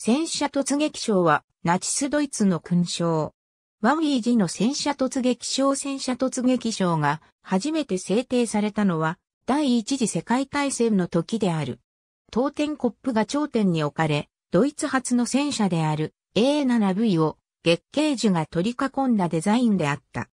戦車突撃賞は、ナチスドイツの勲章。ワウィージの戦車突撃賞戦車突撃賞が初めて制定されたのは第一次世界大戦の時である。当店コップが頂点に置かれ、ドイツ発の戦車である A7V を月桂樹が取り囲んだデザインであった。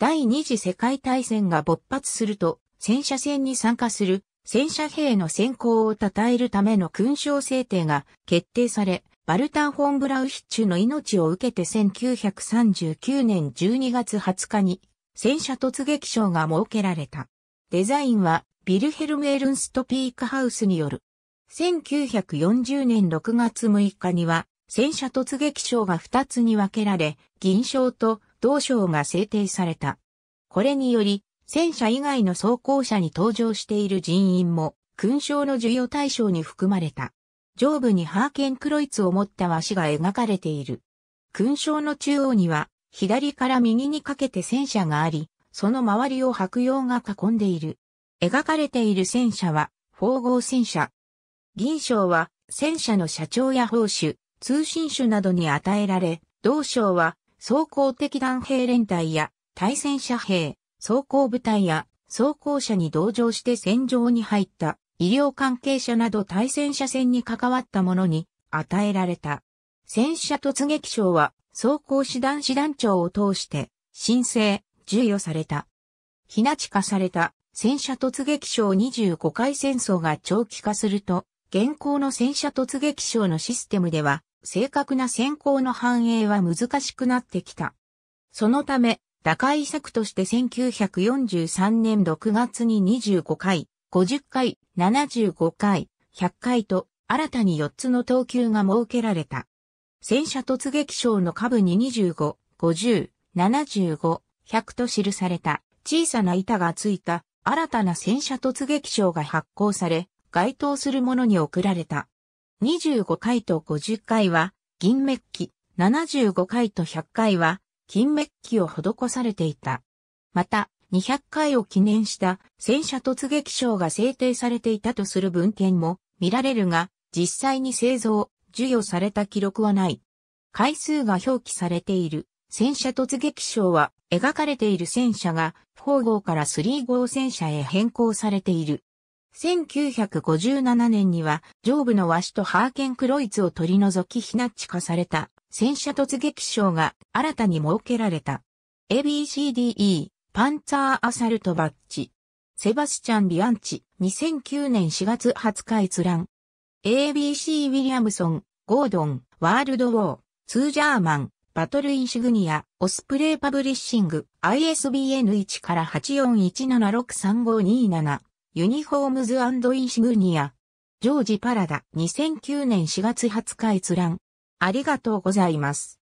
第二次世界大戦が勃発すると戦車戦に参加する戦車兵の先行を称えるための勲章制定が決定され、バルタン・フォン・ブラウヒッチュの命を受けて1939年12月20日に戦車突撃賞が設けられた。デザインはビルヘルム・エルンスト・ピークハウスによる。1940年6月6日には戦車突撃賞が2つに分けられ、銀賞と銅賞が制定された。これにより、戦車以外の装甲車に登場している人員も、勲章の授与対象に含まれた。上部にハーケンクロイツを持った和紙が描かれている。勲章の中央には、左から右にかけて戦車があり、その周りを白洋が囲んでいる。描かれている戦車は、縫号戦車。銀賞は、戦車の社長や砲手、通信手などに与えられ、同賞は、装甲的弾兵連隊や、対戦車兵、装甲部隊や装甲車に同乗して戦場に入った医療関係者など対戦車戦に関わった者に与えられた。戦車突撃賞は装甲師団師団長を通して申請、授与された。ひな地化された戦車突撃賞25回戦争が長期化すると、現行の戦車突撃賞のシステムでは正確な先行の反映は難しくなってきた。そのため、打開策として1943年6月に25回、50回、75回、100回と新たに4つの等級が設けられた。戦車突撃賞の下部に25、50、75、100と記された小さな板がついた新たな戦車突撃賞が発行され、該当するものに贈られた。25回と50回は銀メッキ、75回と100回は金メッキを施されていた。また、200回を記念した戦車突撃賞が制定されていたとする文献も見られるが、実際に製造、授与された記録はない。回数が表記されている戦車突撃賞は描かれている戦車が4号から3号戦車へ変更されている。1957年には上部の和紙とハーケンクロイツを取り除き非ナッチ化された戦車突撃賞が新たに設けられた。ABCDE、パンツァーアサルトバッジ。セバスチャン・ビアンチ、2009年4月20日閲覧。ABC ウィリアムソン、ゴードン、ワールドウォー、ツージャーマン、バトルインシグニア、オスプレイパブリッシング、ISBN1 から8 4 1 7 6 3 5 2 7ユニフォームズインシグニア、ジョージ・パラダ、2009年4月20日閲覧。ありがとうございます。